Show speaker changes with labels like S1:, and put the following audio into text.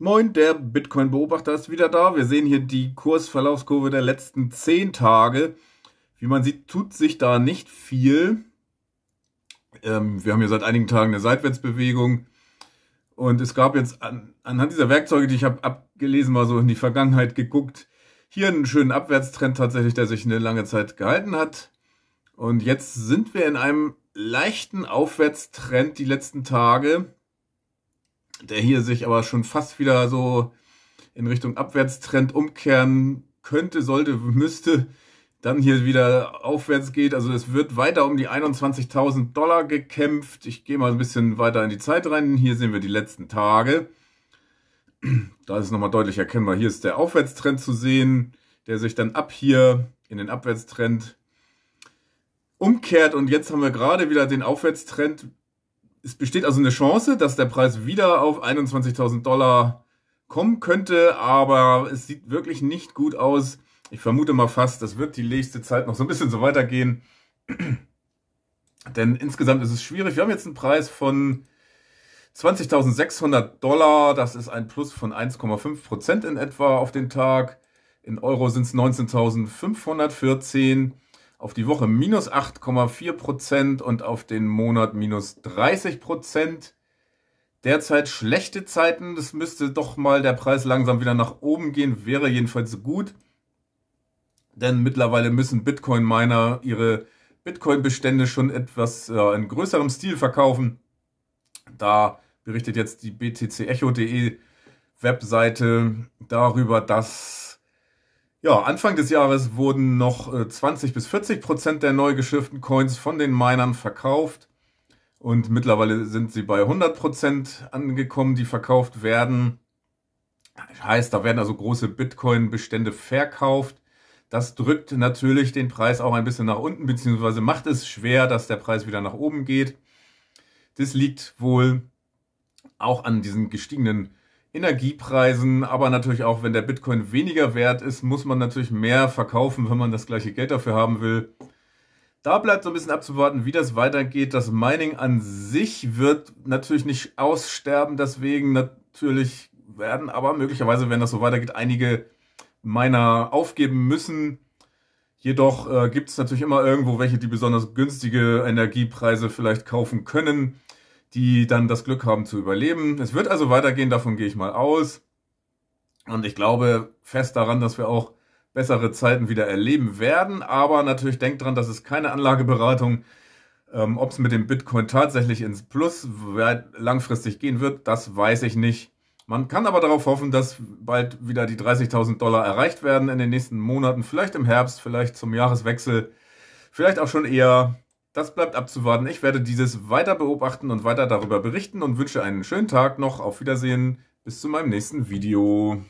S1: Moin, der Bitcoin-Beobachter ist wieder da. Wir sehen hier die Kursverlaufskurve der letzten 10 Tage. Wie man sieht, tut sich da nicht viel. Ähm, wir haben hier seit einigen Tagen eine Seitwärtsbewegung. Und es gab jetzt an, anhand dieser Werkzeuge, die ich habe abgelesen, mal so in die Vergangenheit geguckt, hier einen schönen Abwärtstrend tatsächlich, der sich eine lange Zeit gehalten hat. Und jetzt sind wir in einem leichten Aufwärtstrend die letzten Tage der hier sich aber schon fast wieder so in Richtung Abwärtstrend umkehren könnte, sollte, müsste, dann hier wieder aufwärts geht. Also es wird weiter um die 21.000 Dollar gekämpft. Ich gehe mal ein bisschen weiter in die Zeit rein. Hier sehen wir die letzten Tage. Da ist es nochmal deutlich erkennbar. Hier ist der Aufwärtstrend zu sehen, der sich dann ab hier in den Abwärtstrend umkehrt. Und jetzt haben wir gerade wieder den Aufwärtstrend es besteht also eine Chance, dass der Preis wieder auf 21.000 Dollar kommen könnte, aber es sieht wirklich nicht gut aus. Ich vermute mal fast, das wird die nächste Zeit noch so ein bisschen so weitergehen. Denn insgesamt ist es schwierig. Wir haben jetzt einen Preis von 20.600 Dollar. Das ist ein Plus von 1,5 Prozent in etwa auf den Tag. In Euro sind es 19.514 auf die Woche minus 8,4 Prozent und auf den Monat minus 30 Prozent. Derzeit schlechte Zeiten, das müsste doch mal der Preis langsam wieder nach oben gehen, wäre jedenfalls gut. Denn mittlerweile müssen Bitcoin-Miner ihre Bitcoin-Bestände schon etwas äh, in größerem Stil verkaufen. Da berichtet jetzt die btcecho.de Webseite darüber, dass ja, Anfang des Jahres wurden noch 20 äh, bis 40 Prozent der neu geschifften Coins von den Minern verkauft. Und mittlerweile sind sie bei 100 Prozent angekommen, die verkauft werden. Das heißt, da werden also große Bitcoin-Bestände verkauft. Das drückt natürlich den Preis auch ein bisschen nach unten, beziehungsweise macht es schwer, dass der Preis wieder nach oben geht. Das liegt wohl auch an diesen gestiegenen Energiepreisen, aber natürlich auch, wenn der Bitcoin weniger wert ist, muss man natürlich mehr verkaufen, wenn man das gleiche Geld dafür haben will. Da bleibt so ein bisschen abzuwarten, wie das weitergeht. Das Mining an sich wird natürlich nicht aussterben, deswegen natürlich werden, aber möglicherweise, wenn das so weitergeht, einige Miner aufgeben müssen. Jedoch äh, gibt es natürlich immer irgendwo welche, die besonders günstige Energiepreise vielleicht kaufen können die dann das Glück haben zu überleben. Es wird also weitergehen, davon gehe ich mal aus. Und ich glaube fest daran, dass wir auch bessere Zeiten wieder erleben werden. Aber natürlich denkt dran, das ist keine Anlageberatung. Ähm, Ob es mit dem Bitcoin tatsächlich ins Plus langfristig gehen wird, das weiß ich nicht. Man kann aber darauf hoffen, dass bald wieder die 30.000 Dollar erreicht werden in den nächsten Monaten, vielleicht im Herbst, vielleicht zum Jahreswechsel, vielleicht auch schon eher. Das bleibt abzuwarten. Ich werde dieses weiter beobachten und weiter darüber berichten und wünsche einen schönen Tag noch. Auf Wiedersehen. Bis zu meinem nächsten Video.